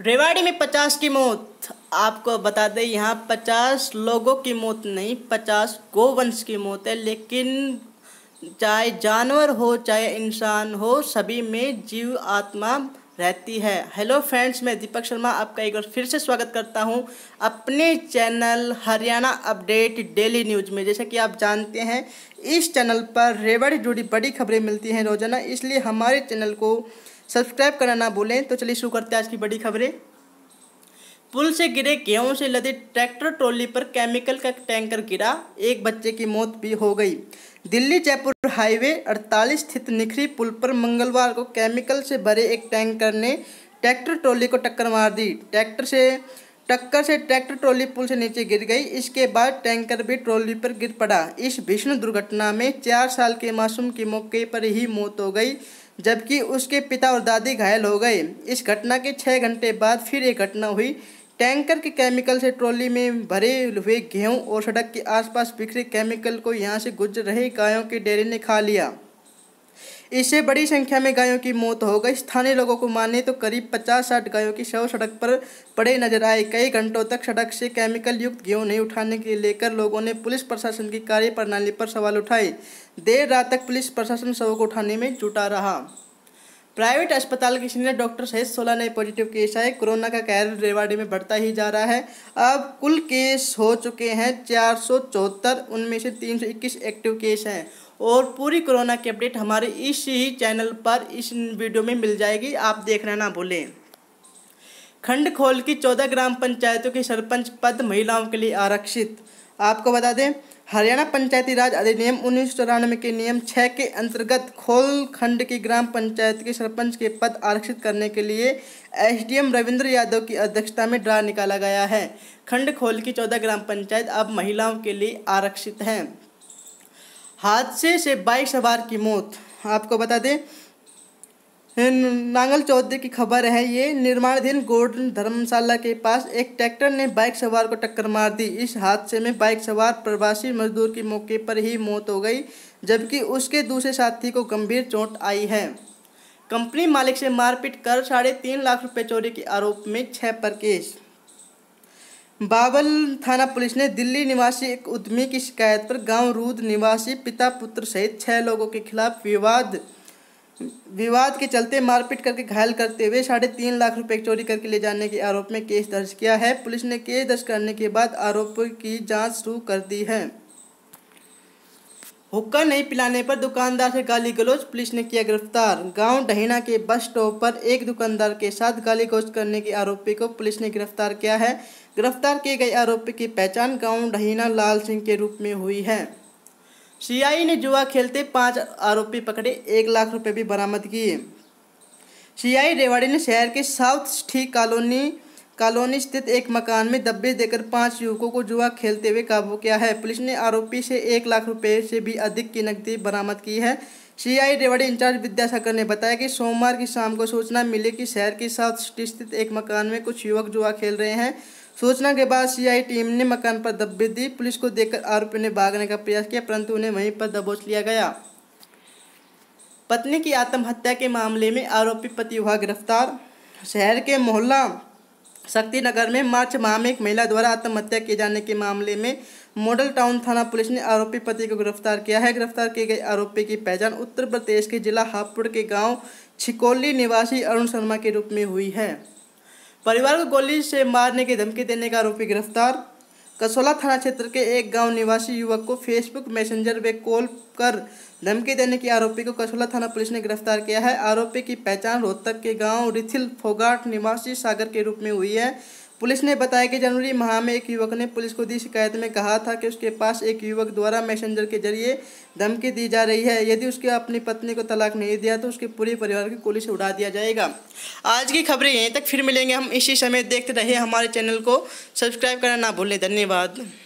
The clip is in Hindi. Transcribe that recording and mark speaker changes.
Speaker 1: रेवाड़ी में पचास की मौत आपको बता दें यहाँ पचास लोगों की मौत नहीं पचास गोवंश की मौत है लेकिन चाहे जानवर हो चाहे इंसान हो सभी में जीव आत्मा रहती है हेलो फ्रेंड्स मैं दीपक शर्मा आपका एक बार फिर से स्वागत करता हूं अपने channel Haryana update daily news में जैसा कि आप जानते हैं इस चैनल पर रेवाड़ी जुड़ी बड़ी खबरें मिलती हैं रोजाना इसलिए हमारे चैनल को सब्सक्राइब करना ना भूलें तो चलिए शुरू करते हैं आज की बड़ी खबरें पुल से गिरे गेहूं से लदे ट्रैक्टर ट्रॉली पर केमिकल का टैंकर गिरा एक बच्चे की मौत भी हो गई दिल्ली जयपुर हाईवे 48 स्थित निखरी पुल पर मंगलवार को केमिकल से भरे एक टैंकर ने ट्रैक्टर ट्रॉली को टक्कर मार दी ट्रैक्टर से टक्कर से ट्रैक्टर ट्रॉली पुल से नीचे गिर गई इसके बाद टैंकर भी ट्रॉली पर गिर पड़ा इस भीषण दुर्घटना में चार साल के मासूम की मौके पर ही मौत हो गई जबकि उसके पिता और दादी घायल हो गए इस घटना के छः घंटे बाद फिर एक घटना हुई टैंकर के केमिकल से ट्रॉली में भरे हुए गेहूं और सड़क के आसपास बिखरे केमिकल को यहां से गुजर रहे गायों के डेरे ने खा लिया इससे बड़ी संख्या में गायों की मौत हो गई स्थानीय लोगों को माने तो करीब पचास साठ गायों की शव सड़क पर पड़े नजर आए कई घंटों तक सड़क से केमिकल युक्त गेहूँ नहीं उठाने के लेकर लोगों ने पुलिस प्रशासन की कार्यप्रणाली पर सवाल उठाए देर रात तक पुलिस प्रशासन शवों को उठाने में जुटा रहा प्राइवेट अस्पताल के सीनियर डॉक्टर सहित सोलह नए पॉजिटिव केस आए कोरोना का कहर रेवाड़ी में बढ़ता ही जा रहा है अब कुल केस हो चुके हैं चार सौ चौहत्तर उनमें से तीन सौ इक्कीस एक्टिव केस हैं और पूरी कोरोना की अपडेट हमारे इस ही चैनल पर इस वीडियो में मिल जाएगी आप देखना ना भूलें खंड खोल की चौदह ग्राम पंचायतों के सरपंच पद महिलाओं के लिए आरक्षित आपको बता दें हरियाणा पंचायती राज अधिनियम उन्नीस के नियम छः के अंतर्गत खोल खंड की ग्राम पंचायत के सरपंच के पद आरक्षित करने के लिए एसडीएम रविंद्र यादव की अध्यक्षता में ड्रा निकाला गया है खंड खोल की चौदह ग्राम पंचायत अब महिलाओं के लिए आरक्षित हैं हादसे से बाइक सवार की मौत आपको बता दें नांगल चौधरी की खबर है ये निर्माणाधीन गोल्डन धर्मशाला के पास एक ट्रैक्टर ने बाइक सवार को टक्कर मार दी इस हादसे में बाइक सवार प्रवासी मजदूर की मौके पर ही मौत हो गई जबकि उसके दूसरे साथी को गंभीर चोट आई है कंपनी मालिक से मारपीट कर साढ़े तीन लाख रुपए चोरी के आरोप में छह पर केस बाबल थाना पुलिस ने दिल्ली निवासी एक उद्यमी की शिकायत पर गांव रूद निवासी पिता पुत्र सहित छह लोगों के खिलाफ विवाद विवाद के चलते मारपीट करके घायल करते हुए साढ़े तीन लाख रुपए चोरी करके ले जाने के आरोप में केस दर्ज किया है पुलिस ने केस दर्ज करने के बाद आरोप की जांच शुरू कर दी है हुक्का नहीं पिलाने पर दुकानदार से गाली गलौज पुलिस ने किया गिरफ्तार गांव डहीना के बस स्टॉप पर एक दुकानदार के साथ गाली गलौज करने के आरोपी को पुलिस ने गिरफ्तार किया है गिरफ्तार किए गए आरोपी की पहचान गाँव डहीना लाल सिंह के रूप में हुई है सीआई ने जुआ खेलते पांच आरोपी पकड़े एक लाख रुपए भी बरामद किए सीआई रेवाड़ी ने शहर के साउथ ठीक कॉलोनी कॉलोनी स्थित एक मकान में दब्बे देकर पांच युवकों को जुआ खेलते हुए काबू किया है पुलिस ने आरोपी से एक लाख रुपए से भी अधिक की नकदी बरामद की है सीआई रेवाड़ी इंचार्ज विद्यासागर ने बताया कि सोमवार की शाम को सूचना मिली कि शहर की साउथ सिटी स्थित एक मकान में कुछ युवक जुआ खेल रहे हैं सूचना के बाद सीआई टीम ने मकान पर दबे दी पुलिस को देखकर आरोपी ने भागने का प्रयास किया परंतु उन्हें वहीं पर दबोच लिया गया पत्नी की आत्महत्या के मामले में आरोपी पति हुआ गिरफ्तार शहर के मोहल्ला शक्तिनगर में मार्च माह में एक महिला द्वारा आत्महत्या किए जाने के मामले में मॉडल टाउन थाना पुलिस ने आरोपी पति को गिरफ्तार किया है गिरफ्तार किए गए आरोपी की पहचान उत्तर प्रदेश के जिला हापुड़ के गांव छिकोली निवासी अरुण शर्मा के रूप में हुई है परिवार को गोली से मारने की धमकी देने का आरोपी गिरफ्तार कसोला थाना क्षेत्र के एक गांव निवासी युवक को फेसबुक मैसेंजर वे कॉल कर धमकी देने के आरोपी को कसोला थाना पुलिस ने गिरफ्तार किया है आरोपी की पहचान रोहतक के गांव रिथिल फोगाट निवासी सागर के रूप में हुई है पुलिस ने बताया कि जनवरी माह में एक युवक ने पुलिस को दी शिकायत में कहा था कि उसके पास एक युवक द्वारा मैसेंजर के जरिए धमकी दी जा रही है यदि उसके अपनी पत्नी को तलाक नहीं दिया तो उसके पूरे परिवार की गोली से उड़ा दिया जाएगा आज की खबरें यहीं तक फिर मिलेंगे हम इसी समय देखते रहे हमारे चैनल को सब्सक्राइब करना ना भूलें धन्यवाद